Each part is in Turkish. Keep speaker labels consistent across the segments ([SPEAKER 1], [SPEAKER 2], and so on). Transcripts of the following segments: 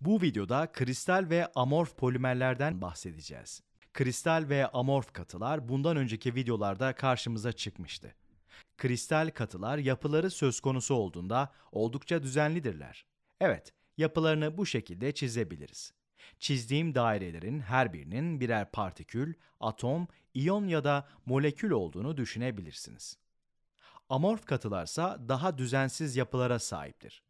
[SPEAKER 1] Bu videoda kristal ve amorf polimerlerden bahsedeceğiz. Kristal ve amorf katılar bundan önceki videolarda karşımıza çıkmıştı. Kristal katılar yapıları söz konusu olduğunda oldukça düzenlidirler. Evet, yapılarını bu şekilde çizebiliriz. Çizdiğim dairelerin her birinin birer partikül, atom, iyon ya da molekül olduğunu düşünebilirsiniz. Amorf katılarsa daha düzensiz yapılara sahiptir.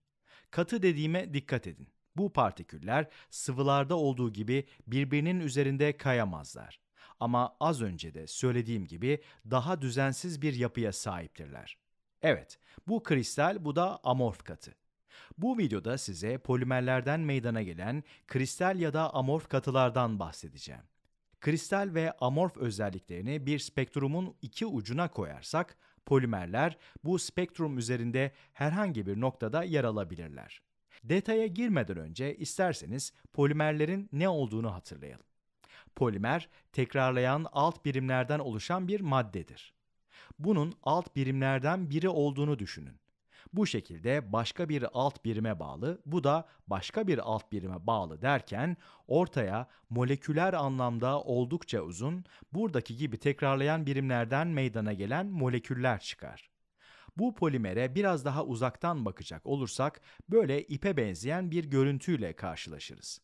[SPEAKER 1] Katı dediğime dikkat edin. Bu partiküller sıvılarda olduğu gibi birbirinin üzerinde kayamazlar. Ama az önce de söylediğim gibi daha düzensiz bir yapıya sahiptirler. Evet, bu kristal bu da amorf katı. Bu videoda size polimerlerden meydana gelen kristal ya da amorf katılardan bahsedeceğim. Kristal ve amorf özelliklerini bir spektrumun iki ucuna koyarsak, polimerler bu spektrum üzerinde herhangi bir noktada yer alabilirler. Detaya girmeden önce isterseniz polimerlerin ne olduğunu hatırlayalım. Polimer, tekrarlayan alt birimlerden oluşan bir maddedir. Bunun alt birimlerden biri olduğunu düşünün. Bu şekilde başka bir alt birime bağlı, bu da başka bir alt birime bağlı derken ortaya moleküler anlamda oldukça uzun, buradaki gibi tekrarlayan birimlerden meydana gelen moleküller çıkar. Bu polimere biraz daha uzaktan bakacak olursak böyle ipe benzeyen bir görüntüyle karşılaşırız.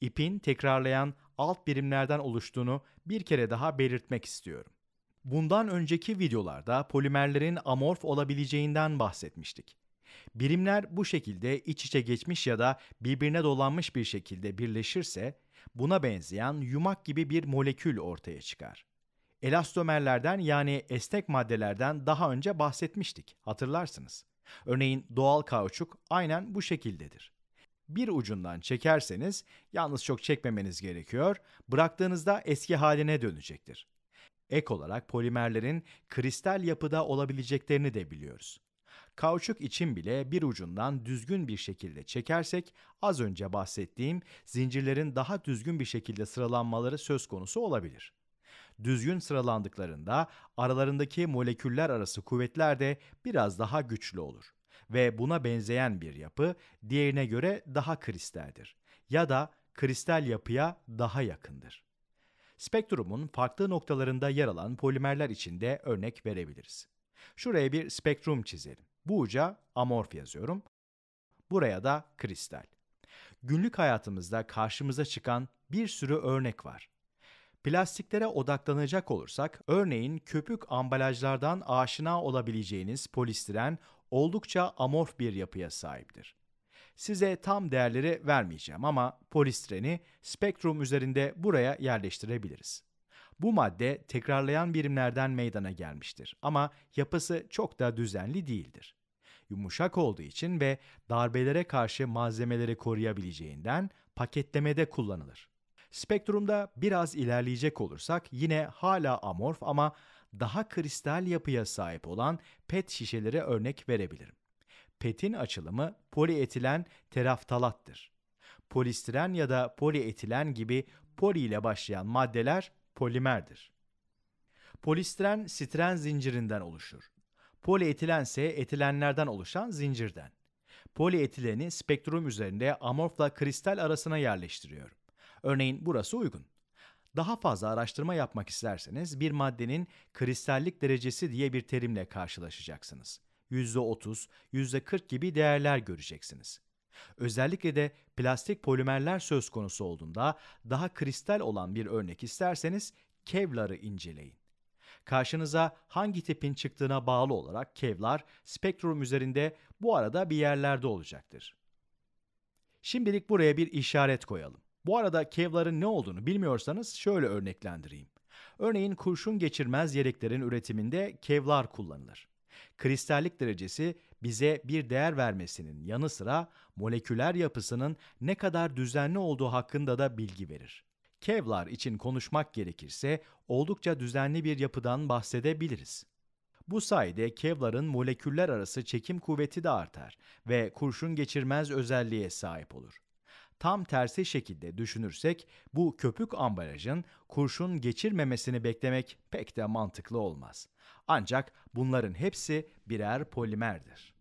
[SPEAKER 1] İpin tekrarlayan alt birimlerden oluştuğunu bir kere daha belirtmek istiyorum. Bundan önceki videolarda polimerlerin amorf olabileceğinden bahsetmiştik. Birimler bu şekilde iç içe geçmiş ya da birbirine dolanmış bir şekilde birleşirse buna benzeyen yumak gibi bir molekül ortaya çıkar elastomerlerden yani esnek maddelerden daha önce bahsetmiştik, hatırlarsınız. Örneğin doğal kauçuk aynen bu şekildedir. Bir ucundan çekerseniz, yalnız çok çekmemeniz gerekiyor, bıraktığınızda eski haline dönecektir. Ek olarak polimerlerin kristal yapıda olabileceklerini de biliyoruz. Kauçuk için bile bir ucundan düzgün bir şekilde çekersek az önce bahsettiğim zincirlerin daha düzgün bir şekilde sıralanmaları söz konusu olabilir düzgün sıralandıklarında aralarındaki moleküller arası kuvvetler de biraz daha güçlü olur ve buna benzeyen bir yapı diğerine göre daha kristaldir ya da kristal yapıya daha yakındır. Spektrumun farklı noktalarında yer alan polimerler için de örnek verebiliriz. Şuraya bir spektrum çizelim. Bu uca amorf yazıyorum. Buraya da kristal. Günlük hayatımızda karşımıza çıkan bir sürü örnek var. Plastiklere odaklanacak olursak, örneğin köpük ambalajlardan aşina olabileceğiniz polistiren oldukça amorf bir yapıya sahiptir. Size tam değerleri vermeyeceğim ama polistireni spektrum üzerinde buraya yerleştirebiliriz. Bu madde tekrarlayan birimlerden meydana gelmiştir ama yapısı çok da düzenli değildir. Yumuşak olduğu için ve darbelere karşı malzemeleri koruyabileceğinden paketlemede kullanılır. Spektrumda biraz ilerleyecek olursak yine hala amorf ama daha kristal yapıya sahip olan PET şişelere örnek verebilirim. PET'in açılımı polietilen teraftalattır. Polistiren ya da polietilen gibi poli ile başlayan maddeler polimerdir. Polistiren stren zincirinden oluşur. Polietilen ise etilenlerden oluşan zincirden. Polietileni spektrum üzerinde amorfla kristal arasına yerleştiriyorum. Örneğin burası uygun. Daha fazla araştırma yapmak isterseniz bir maddenin kristallik derecesi diye bir terimle karşılaşacaksınız. %30, %40 gibi değerler göreceksiniz. Özellikle de plastik polimerler söz konusu olduğunda daha kristal olan bir örnek isterseniz Kevlar'ı inceleyin. Karşınıza hangi tipin çıktığına bağlı olarak Kevlar spektrum üzerinde bu arada bir yerlerde olacaktır. Şimdilik buraya bir işaret koyalım. Bu arada Kevlar'ın ne olduğunu bilmiyorsanız şöyle örneklendireyim. Örneğin kurşun geçirmez yeleklerin üretiminde Kevlar kullanılır. Kristallik derecesi bize bir değer vermesinin yanı sıra moleküler yapısının ne kadar düzenli olduğu hakkında da bilgi verir. Kevlar için konuşmak gerekirse oldukça düzenli bir yapıdan bahsedebiliriz. Bu sayede Kevlar'ın moleküller arası çekim kuvveti de artar ve kurşun geçirmez özelliğe sahip olur. Tam tersi şekilde düşünürsek bu köpük ambalajın kurşun geçirmemesini beklemek pek de mantıklı olmaz. Ancak bunların hepsi birer polimerdir.